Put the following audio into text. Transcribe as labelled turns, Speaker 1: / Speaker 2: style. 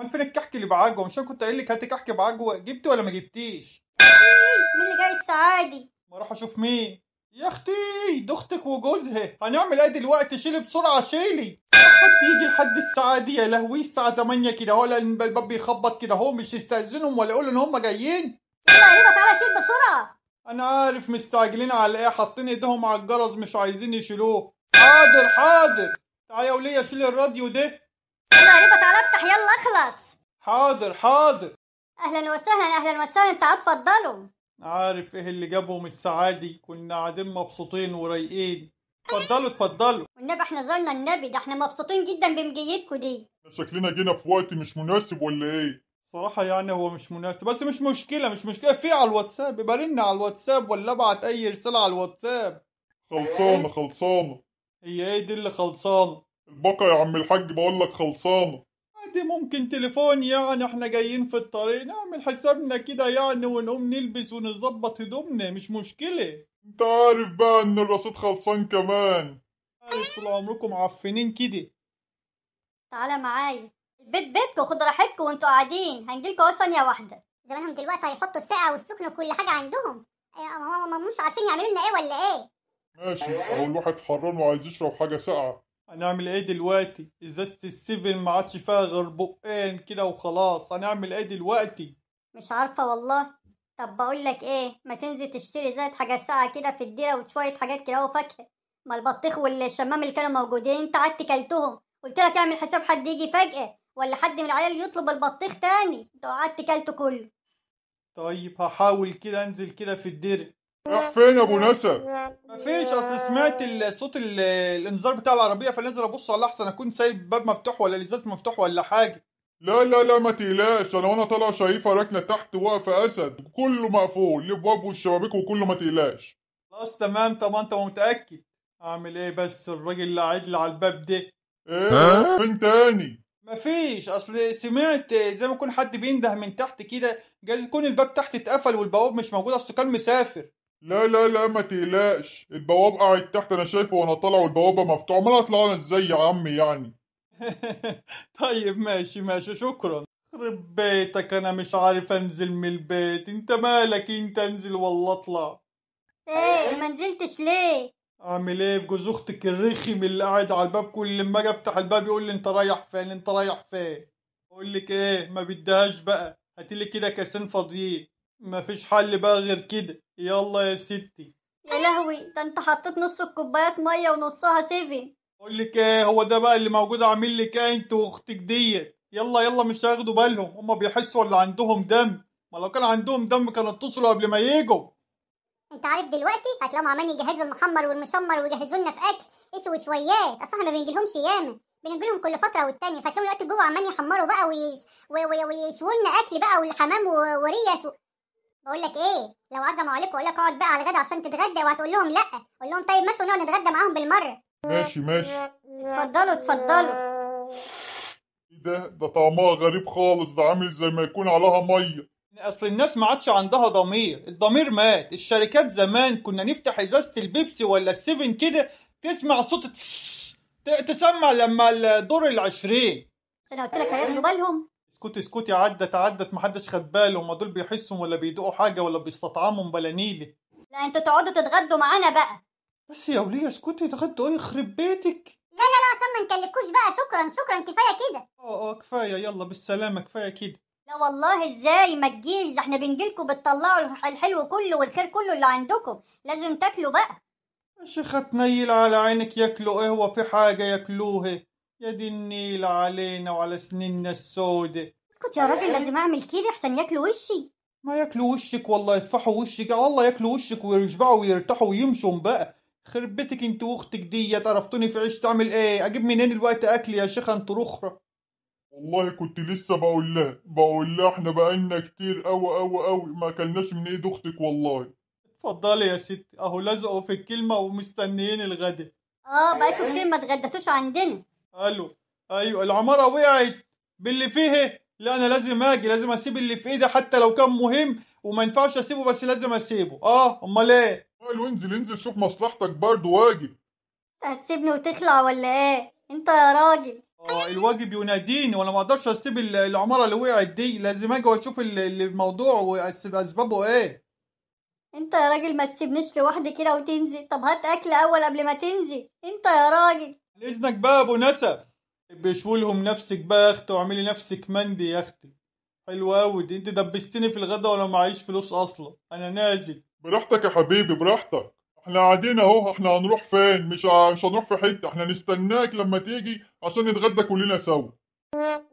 Speaker 1: امال فين الكحك اللي بعجوه مش انا كنت قايل لك هاتي كحك بعجوه جبتي ولا ما جبتيش مين اللي جاي السعادي ما اروح اشوف مين يا اختي ده اختك وجوزها هنعمل ايه دلوقتي شيلي بسرعه شيلي حد يجي لحد الساعه دي يا لهوي الساعه 8 كده ولا الباب بيخبط كده هو مش يستاذنهم ولا يقول ان هم جايين يلا يلا تعالى شيل بسرعه انا عارف مستعجلين على ايه حاطين ايدهم على الجرس مش عايزين يشيلوه حاضر حاضر تعالى يا وليه شيل الراديو ده
Speaker 2: يلا يا على افتح يلا
Speaker 1: اخلص حاضر حاضر
Speaker 2: اهلا وسهلا اهلا وسهلا انت اتفضلوا
Speaker 1: عارف ايه اللي جابهم دي كنا قاعدين مبسوطين ورايقين اتفضلوا اتفضلوا
Speaker 2: والنبي احنا زرنا النبي ده احنا مبسوطين جدا بمجيتكم دي
Speaker 1: شكلنا جينا في وقت مش
Speaker 3: مناسب ولا ايه
Speaker 1: صراحة يعني هو مش مناسب بس مش مشكلة مش مشكلة في على الواتساب يبقى على الواتساب ولا ابعت أي رسالة على الواتساب خلصانة خلصانة هي ايه دي اللي خلصانة الباقة يا عم الحاج بقول لك خلصانة دي ممكن تليفون يعني احنا جايين في الطريق نعمل حسابنا كده يعني ونقوم نلبس ونظبط هدومنا مش مشكلة انت عارف بقى ان الرصيد خلصان كمان عارف طول عمركم عفنين كده
Speaker 2: تعالى معايا البيت بيتكم خد راحتكم وانتوا قاعدين هنجيلكوا اهو ثانية واحدة زمانهم دلوقتي هيحطوا الساعة والسكن وكل حاجة عندهم ايه، هم مش عارفين يعملوا لنا ايه ولا ايه
Speaker 1: ماشي اول الواحد حران وعايز يشرب حاجة ساقعة هنعمل ايه دلوقتي ازازة السيفن ما عادش فيها غير بقين كده وخلاص هنعمل ايه دلوقتي
Speaker 2: مش عارفة والله طب بقول لك ايه ما تنزل تشتري زيت حاجة ساعة كده في الديرة وشوية حاجات كده وفاكهة ما البطيخ والشمام اللي كانوا موجودين انت قعدت كلتهم قلت لك اعمل حساب حد يجي فجأة ولا حد من العيال يطلب البطيخ تاني انت قعدت كلته كله
Speaker 1: طيب هحاول كده انزل كده في الديرة
Speaker 2: راح فين يا ابو نسب؟
Speaker 1: مفيش اصل سمعت صوت الانذار بتاع العربيه فنزل ابص على احسن اكون سايب باب مفتوح ولا الازاز مفتوح ولا حاجه لا
Speaker 3: لا لا ما تقلقش انا وانا طالع شايفها ركنه تحت واقفه اسد كله مقفول الابواب والشبابيك وكله ما تقلقش
Speaker 1: خلاص تمام طب انت متاكد اعمل ايه بس الراجل اللي قاعد لي على الباب ده ايه فين تاني مفيش اصل سمعت زي ما يكون حد بينده من تحت كده جايز يكون الباب تحت اتقفل والبواب مش موجود اصل كان مسافر لا لا لا ما تقلقش
Speaker 3: البواب قاعد تحت انا شايفه وانا طالع والبوابه مفتوحه امال اطلع انا ازاي يا عمي يعني
Speaker 1: طيب ماشي ماشي شكرا خرب بيتك انا مش عارف انزل من البيت انت مالك انت انزل والله اطلع ايه ما
Speaker 2: نزلتش ليه
Speaker 1: اعمل ايه بجوز اختك الرخم اللي قاعد على الباب كل ما اجي افتح الباب يقول لي انت رايح فين انت رايح فين اقول لك ايه ما بدهاش بقى هاتي لي كده كاسين فاضيين مفيش حل بقى غير كده يلا يا ستي
Speaker 2: يا لهوي ده انت حطيت نص الكوبايات ميه ونصها سيفن
Speaker 1: اقول لك ايه هو ده بقى اللي موجود عامل لك ايه انت واختك ديت يلا يلا مش هياخدوا بالهم هما بيحسوا اللي عندهم دم ما لو كان عندهم دم كانوا اتصلوا قبل ما يجوا
Speaker 2: انت عارف دلوقتي هتلاقيهم عمالين يجهزوا المحمر والمشمر ويجهزوا لنا في اكل ايش شويات اصل احنا ما بنجيلهمش ياما بنجيلهم كل فتره والتانيه فهتلاقيهم دلوقتي جوه عمالين يحمروا بقى ويش... ويشووا لنا اكل بقى والحمام وريش اقول لك ايه لو عزموا عليك اقول لك اقعد بقى على الغدا عشان تتغدى وهتقول لهم لا قول لهم طيب ماشي ونقعد نتغدى معاهم بالمره
Speaker 3: ماشي ماشي
Speaker 2: اتفضلوا اتفضلوا
Speaker 3: ايه ده ده طعمها غريب خالص ده عامل زي ما يكون عليها ميه
Speaker 1: اصل الناس ما عادش عندها ضمير الضمير مات الشركات زمان كنا نفتح ازازه البيبسي ولا السيفن كده تسمع صوت تسمع لما الدور العشرين
Speaker 2: انا قلت لك هياخدوا بالهم
Speaker 1: اسكتي اسكتي عدت عدت محدش خد باله هما دول بيحسوا ولا بيدوقوا حاجه ولا بيستطعموا بلا نيله
Speaker 2: لا انتوا تقعدوا تتغدوا معانا بقى
Speaker 1: بس يا وليه اسكتي تغدوا ايه يخرب بيتك لا لا لا عشان ما نكلفكوش بقى شكرا شكرا كفايه كده اه اه كفايه يلا بالسلامه كفايه كده
Speaker 2: لا والله ازاي ما تجيش احنا بنجيلكوا بتطلعوا الحلو كله والخير كله اللي عندكم لازم تاكلوا بقى
Speaker 1: يا شيخة تنيل على عينك ياكلوا ايه هو في حاجه ياكلوه ايه؟ يد النيل علينا وعلى سننا السودة اسكت يا راجل لازم
Speaker 2: اعمل كده احسن ياكلوا وشي
Speaker 1: ما ياكلوا وشك والله يدفحوا وشك والله ياكلوا وشك ويشبعوا ويرتاحوا ويمشوا بقى خربتك انت واختك ديت عرفتوني في عيش تعمل ايه اجيب منين الوقت اكل يا شيخه انت رخره والله كنت لسه
Speaker 3: بقول لها بقول لها احنا بقالنا كتير قوي قوي قوي ما اكلناش من ايد اختك والله
Speaker 1: اتفضلي يا ستي اهو لزقوا في الكلمه ومستنيين الغدا
Speaker 2: اه بقالكوا كتير ما اتغديتوش عندنا
Speaker 1: قال له ايوه العماره وقعت باللي فيه لا انا لازم اجي لازم اسيب اللي في ايدي حتى لو كان مهم وما ينفعش اسيبه بس لازم اسيبه اه امال ايه قال انزل انزل شوف مصلحتك برضه واجب هتسيبني وتخلع ولا ايه انت يا راجل اه الواجب يناديني وانا ما اقدرش اسيب العماره اللي وقعت دي لازم اجي واشوف الموضوع واسبابه ايه
Speaker 2: انت يا راجل ما تسيبنيش لوحدي كده وتنزل طب هات اكل اول قبل ما تنزل انت يا
Speaker 1: راجل اذنك بقى ابو نسب بشوا لهم نفسك بقى يا اختي واعملي نفسك مندي يا اختي حلو قوي دي انت دبستني في الغدا وانا معيش فلوس اصلا انا نازل براحتك يا حبيبي براحتك
Speaker 3: احنا قاعدين اهو احنا هنروح فين مش مش هنروح في حته احنا نستناك لما تيجي عشان نتغدى كلنا سوا